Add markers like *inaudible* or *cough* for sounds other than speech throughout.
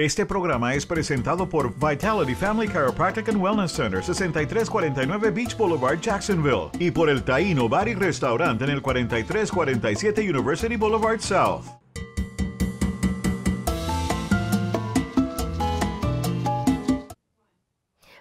Este programa es presentado por Vitality Family Chiropractic and Wellness Center, 6349 Beach Boulevard, Jacksonville, y por el Taino Bar y Restaurant en el 4347 University Boulevard South.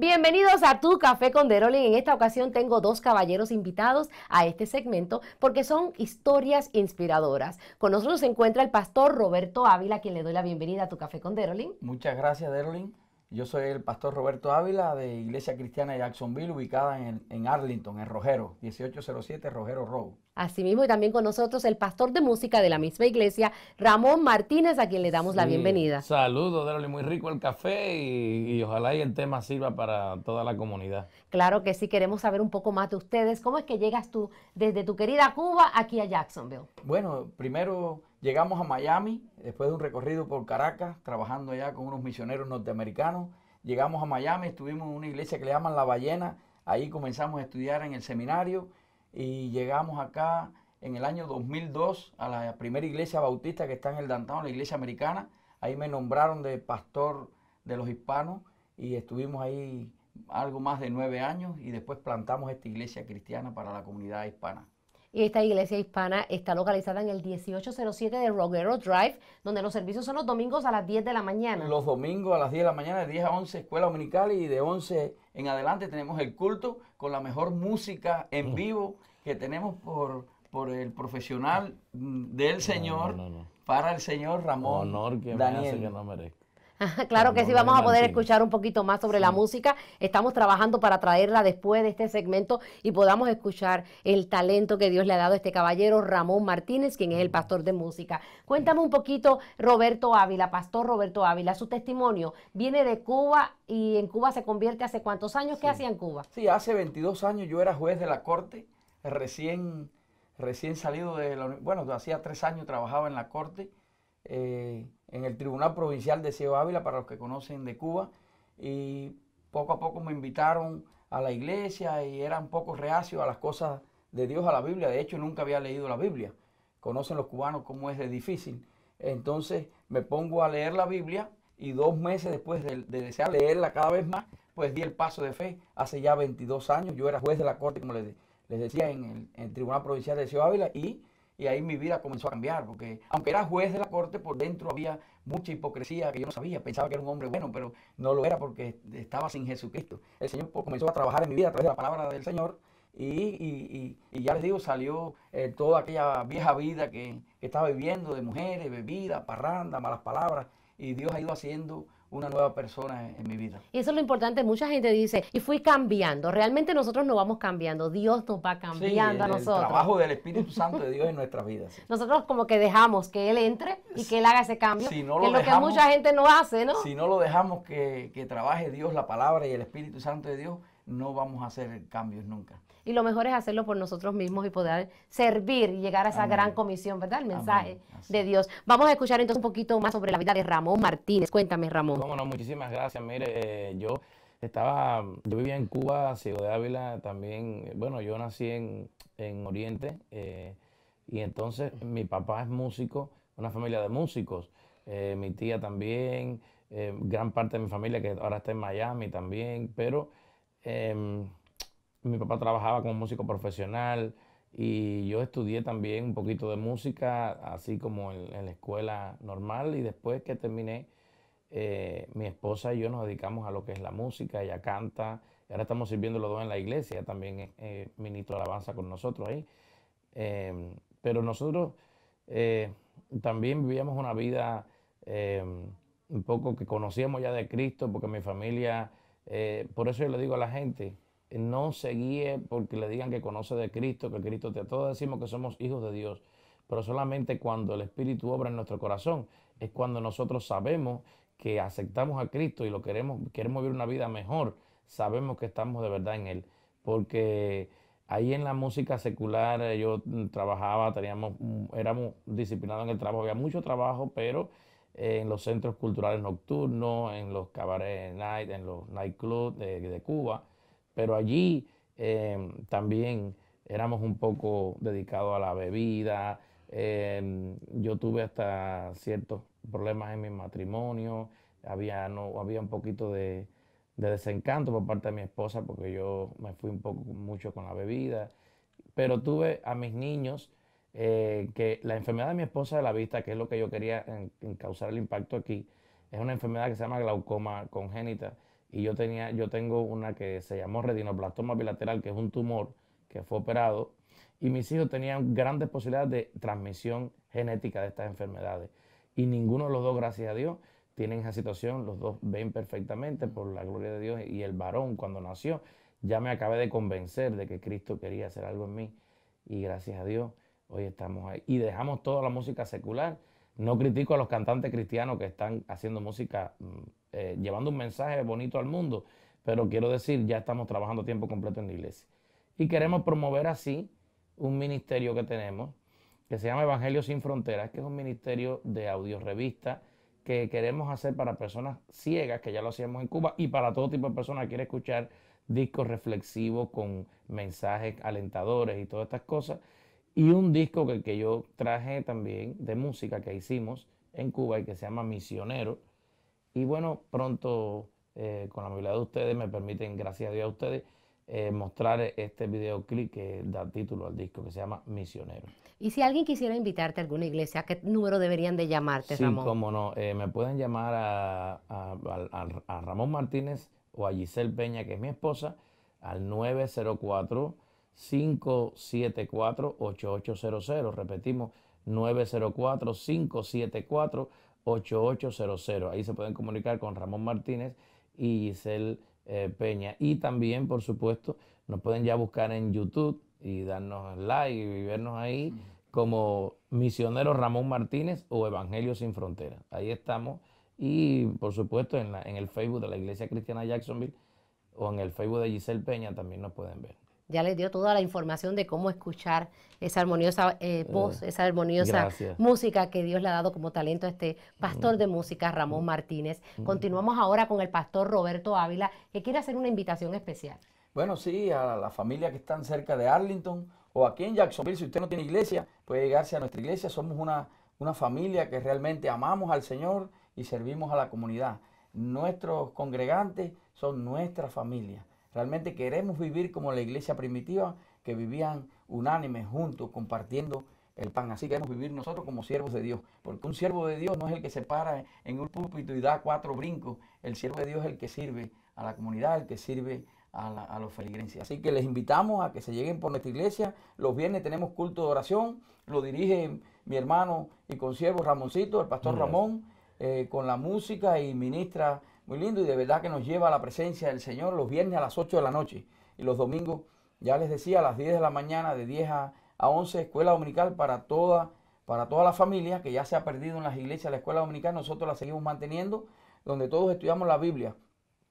Bienvenidos a Tu Café con Derolin. En esta ocasión tengo dos caballeros invitados a este segmento porque son historias inspiradoras. Con nosotros se encuentra el pastor Roberto Ávila, quien le doy la bienvenida a Tu Café con Derolin. Muchas gracias, Derolin. Yo soy el pastor Roberto Ávila de Iglesia Cristiana de Jacksonville, ubicada en, en Arlington, en Rogero, 1807 Rogero Road. Asimismo, y también con nosotros el pastor de música de la misma iglesia, Ramón Martínez, a quien le damos la bienvenida. Saludos, Darle, muy rico el café y, ojalá y el tema sirva para toda la comunidad. Claro que sí, queremos saber un poco más de ustedes. ¿Cómo es que llegas tú desde tu querida Cuba aquí a Jacksonville? Bueno, primero llegamos a Miami, después de un recorrido por Caracas, trabajando allá con unos misioneros norteamericanos. Llegamos a Miami, estuvimos en una iglesia que le llaman La Ballena, ahí comenzamos a estudiar en el seminario y llegamos acá en el año 2002 a la primera iglesia bautista que está en el Dantano, la iglesia americana. Ahí me nombraron de pastor de los hispanos y estuvimos ahí algo más de nueve años y después plantamos esta iglesia cristiana para la comunidad hispana y esta iglesia hispana está localizada en el 1807 de Roguero Drive, donde los servicios son los domingos a las 10 de la mañana. Los domingos a las 10 de la mañana, de 10 a 11, escuela dominical y de 11 en adelante tenemos el culto con la mejor música en oh. vivo que tenemos por, por el profesional mm, del Señor, para el Señor Ramón. Honor que Daniel. que no merezco. *laughs* claro que sí, vamos a poder escuchar un poquito más sobre la música. Estamos trabajando para traerla después de este segmento y podamos escuchar el talento que Dios le ha dado a este caballero Ramón Martínez, quien es el pastor de música. Cuéntame un poquito, Roberto Ávila, pastor Roberto Ávila, su testimonio. Viene de Cuba y en Cuba se convierte hace cuántos años. que ¿Qué hacía en Cuba? Sí, hace 22 años yo era juez de la corte, recién, recién salido de la... Bueno, hacía tres años trabajaba en la corte eh, en el Tribunal Provincial de Ciego Ávila, para los que conocen de Cuba, y poco a poco me invitaron a la iglesia y era un poco reacio a las cosas de Dios, a la Biblia. De hecho, nunca había leído la Biblia. Conocen los cubanos cómo es de difícil. Entonces me pongo a leer la Biblia y dos meses después de, desear leerla cada vez más, pues di el paso de fe hace ya 22 años. Yo era juez de la corte, como les, decía, en el, Tribunal Provincial de Ciudad Ávila y y ahí mi vida comenzó a cambiar, porque aunque era juez de la corte, por dentro había mucha hipocresía que yo no sabía, pensaba que era un hombre bueno, pero no lo era porque estaba sin Jesucristo. El Señor pues, comenzó a trabajar en mi vida a través de la palabra del Señor y, y, ya les digo, salió eh, toda aquella vieja vida que, estaba viviendo de mujeres, bebida, parranda, malas palabras, y Dios ha ido haciendo una nueva persona en, mi vida. Y eso es lo importante, mucha gente dice, y fui cambiando, realmente nosotros no vamos cambiando, Dios nos va cambiando a nosotros. El trabajo del Espíritu Santo de Dios en nuestras vidas. Nosotros como que dejamos que Él entre y que Él haga ese cambio, que es lo que mucha gente no hace, ¿no? Si no lo dejamos que, que trabaje Dios, la palabra y el Espíritu Santo de Dios, no vamos a hacer cambios nunca. Y lo mejor es hacerlo por nosotros mismos y poder servir y llegar a esa gran comisión, ¿verdad? El mensaje de Dios. Vamos a escuchar entonces un poquito más sobre la vida de Ramón Martínez. Cuéntame, Ramón. bueno muchísimas gracias. Mire, eh, yo estaba, yo vivía en Cuba, Ciudad de Ávila, también, bueno, yo nací en, Oriente eh, y entonces mi papá es músico, una familia de músicos, eh, mi tía también, gran parte de mi familia que ahora está en Miami también, pero Em, mi papá trabajaba como músico profesional y yo estudié también un poquito de música, así como en, la escuela normal y después que terminé, eh, mi esposa y yo nos dedicamos a lo que es la música, ella canta, ahora estamos sirviendo los dos en la iglesia, también eh, ministro de alabanza con nosotros ahí. Em, pero nosotros eh, también vivíamos una vida em, un poco que conocíamos ya de Cristo, porque mi familia eh, por eso yo le digo a la gente, eh, no se guíe porque le digan que conoce de Cristo, que Cristo te... Todos decimos que somos hijos de Dios, pero solamente cuando el Espíritu obra en nuestro corazón es cuando nosotros sabemos que aceptamos a Cristo y lo queremos, queremos vivir una vida mejor, sabemos que estamos de verdad en Él. Porque ahí en la música secular eh, yo mm, trabajaba, teníamos, mm, éramos disciplinados en el trabajo, había mucho trabajo, pero en los centros culturales nocturnos, en los cabarets night, en los nightclubs de, de Cuba, pero allí em, también éramos un poco dedicados a la bebida. Em, yo tuve hasta ciertos problemas en mi matrimonio, había, no, había un poquito de, de desencanto por parte de mi esposa porque yo me fui un poco mucho con la bebida, pero tuve a mis niños eh, que la enfermedad de mi esposa de la vista, que es lo que yo quería causar el impacto aquí, es una enfermedad que se llama glaucoma congénita y yo, yo tengo una que se llamó retinoblastoma bilateral, que es un tumor que fue operado y mis hijos tenían grandes posibilidades de transmisión genética de estas enfermedades. Y ninguno de los dos, gracias a Dios, tienen esa situación, los dos ven perfectamente por la gloria de Dios y el varón cuando nació, ya me acabé de convencer de que Cristo quería hacer algo en mí y gracias a Dios Hoy estamos ahí. Y dejamos toda la música secular. No critico a los cantantes cristianos que están haciendo música, mm, eh, llevando un mensaje bonito al mundo, pero quiero decir, ya estamos trabajando tiempo completo en la iglesia. Y queremos promover así un ministerio que tenemos, que se llama Evangelio Sin Fronteras, que es un ministerio de audiorevista que queremos hacer para personas ciegas, que ya lo hacíamos en Cuba, y para todo tipo de personas que quieren escuchar discos reflexivos con mensajes alentadores y todas estas cosas. Y un disco que, yo traje también de música que hicimos en Cuba y que se llama Misionero. Y bueno, pronto, eh, con la amabilidad de ustedes, me permiten, gracias a Dios a ustedes, eh, mostrar este videoclip que da título al disco, que se llama Misionero. Y si alguien quisiera invitarte a alguna iglesia, ¿qué número deberían de llamarte, Ramón? Sí, cómo no. Eh, me pueden llamar a, a, Ramón Martínez o a Giselle Peña, que es mi esposa, al 904 574-8800. Repetimos, 904-574-8800. Ahí se pueden comunicar con Ramón Martínez y Giselle eh, Peña. Y también, por supuesto, nos pueden ya buscar en YouTube y darnos like y vernos ahí como Misionero Ramón Martínez o Evangelio Sin Fronteras. Ahí estamos. Y por supuesto en, en el Facebook de la Iglesia Cristiana Jacksonville o en el Facebook de Giselle Peña también nos pueden ver ya les dio toda la información de cómo escuchar esa armoniosa eh, eh, voz, esa armoniosa música que Dios le ha dado como talento a este pastor mm. de música, Ramón mm. Martínez. Mm. Continuamos ahora con el pastor Roberto Ávila, que quiere hacer una invitación especial. Bueno, sí, a la familia que están cerca de Arlington o aquí en Jacksonville, si usted no tiene iglesia, puede llegarse a nuestra iglesia. Somos una, una familia que realmente amamos al Señor y servimos a la comunidad. Nuestros congregantes son nuestra familia. Realmente queremos vivir como la iglesia primitiva, que vivían unánimes, juntos, compartiendo el pan. Así queremos vivir nosotros como siervos de Dios. Porque un siervo de Dios no es el que se para en un púlpito y da cuatro brincos. El siervo de Dios es el que sirve a la comunidad, el que sirve a, los feligreses. Así que les invitamos a que se lleguen por nuestra iglesia. Los viernes tenemos culto de oración. Lo dirige mi hermano y consiervo Ramoncito, el pastor Ramón, eh, con la música y ministra muy lindo y de verdad que nos lleva a la presencia del Señor los viernes a las 8 de la noche y los domingos, ya les decía, a las 10 de la mañana, de 10 a, 11, escuela dominical para toda, para toda la familia que ya se ha perdido en las iglesias la escuela dominical, nosotros la seguimos manteniendo, donde todos estudiamos la Biblia.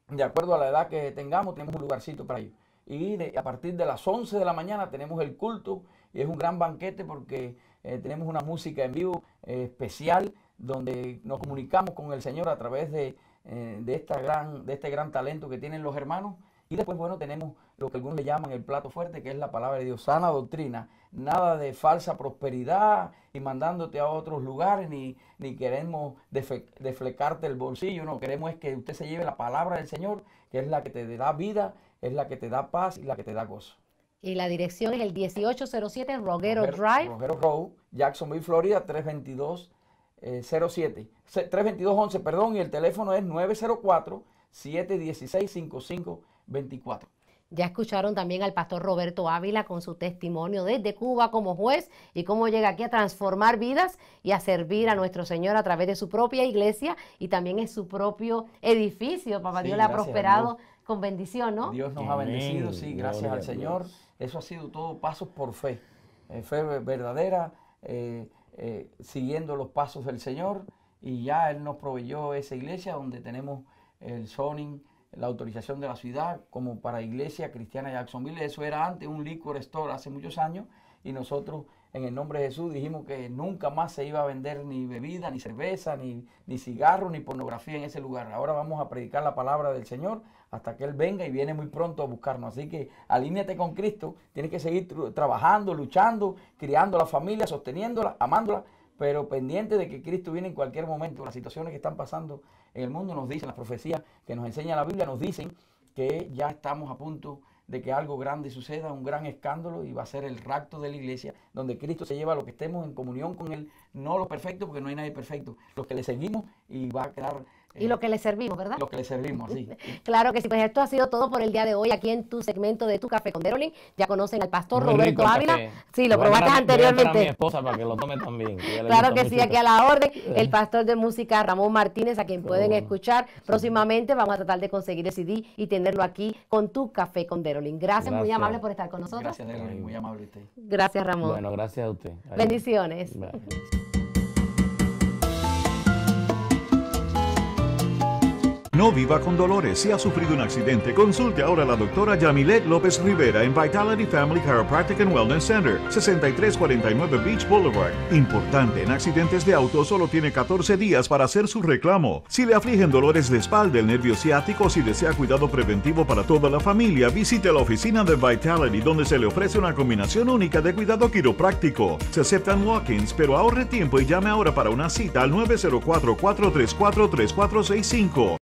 De acuerdo a la edad que tengamos, tenemos un lugarcito para ello. Y a partir de las 11 de la mañana tenemos el culto y es un gran banquete porque eh, tenemos una música en vivo eh, especial donde nos comunicamos con el Señor a través de, eh, de, esta gran, de este gran talento que tienen los hermanos. Y después, bueno, tenemos lo que algunos le llaman el plato fuerte, que es la palabra de Dios, sana doctrina. Nada de falsa prosperidad y mandándote a otros lugares, ni, queremos deflecarte el bolsillo, no, queremos es que usted se lleve la palabra del Señor, que es la que te da vida, es la que te da paz y la que te da gozo. Y la dirección es el 1807 Rogero Drive. Rogero Road, Jacksonville, Florida, 322 07, eh, 322-11, perdón, y el teléfono es 904-716-5524. Ya escucharon también al pastor Roberto Ávila con su testimonio desde Cuba como juez y cómo llega aquí a transformar vidas y a servir a nuestro Señor a través de su propia iglesia y también en su propio edificio. Papá Dios le ha prosperado con bendición, ¿no? Dios nos ha bendecido, sí, gracias al Señor. Eso ha sido todo pasos por fe, eh, fe verdadera. Eh, eh, siguiendo los pasos del Señor y ya Él nos proveyó esa iglesia donde tenemos el zoning, la autorización de la ciudad como para iglesia cristiana Jacksonville. Eso era antes un liquor store hace muchos años y nosotros en el nombre de Jesús dijimos que nunca más se iba a vender ni bebida, ni cerveza, ni, ni cigarro, ni pornografía en ese lugar. Ahora vamos a predicar la palabra del Señor hasta que Él venga y viene muy pronto a buscarnos. Así que alíñate con Cristo. Tienes que seguir trabajando, luchando, criando a la familia, sosteniéndola, amándola pero pendiente de que Cristo viene en cualquier momento. Las situaciones que están pasando en el mundo nos dicen, las profecías que nos enseña la Biblia nos dicen que ya estamos a punto de que algo grande suceda, un gran escándalo, y va a ser el rapto de la iglesia, donde Cristo se lleva a los que estemos en comunión con Él, no los perfectos, porque no hay nadie perfecto, los que le seguimos, y va a quedar y lo eh, que le servimos, ¿verdad? Lo que le servimos, sí. *laughs* claro que sí, pues esto ha sido todo por el día de hoy aquí en tu segmento de Tu Café con Derolin. Ya conocen al pastor Roberto Ávila. Sí, lo, probaste anteriormente. a mi esposa para que lo tome también. claro que sí, aquí a la orden. El pastor de música Ramón Martínez, a quien pueden escuchar próximamente. Vamos a tratar de conseguir el CD y tenerlo aquí con Tu Café con Derolin. Gracias, muy amable por estar con nosotros. Gracias, Derolin, muy amable usted. Gracias, Ramón. Bueno, gracias a usted. Bendiciones. *laughs* No viva con dolores. Si ha sufrido un accidente, consulte ahora a la doctora Yamilet López Rivera en Vitality Family Chiropractic and Wellness Center, 6349 Beach Boulevard. Importante, en accidentes de auto solo tiene 14 días para hacer su reclamo. Si le afligen dolores de espalda, el nervio ciático, si desea cuidado preventivo para toda la familia, visite la oficina de Vitality donde se le ofrece una combinación única de cuidado quiropráctico. Se aceptan walk-ins, pero ahorre tiempo y llame ahora para una cita al 904-434-3465.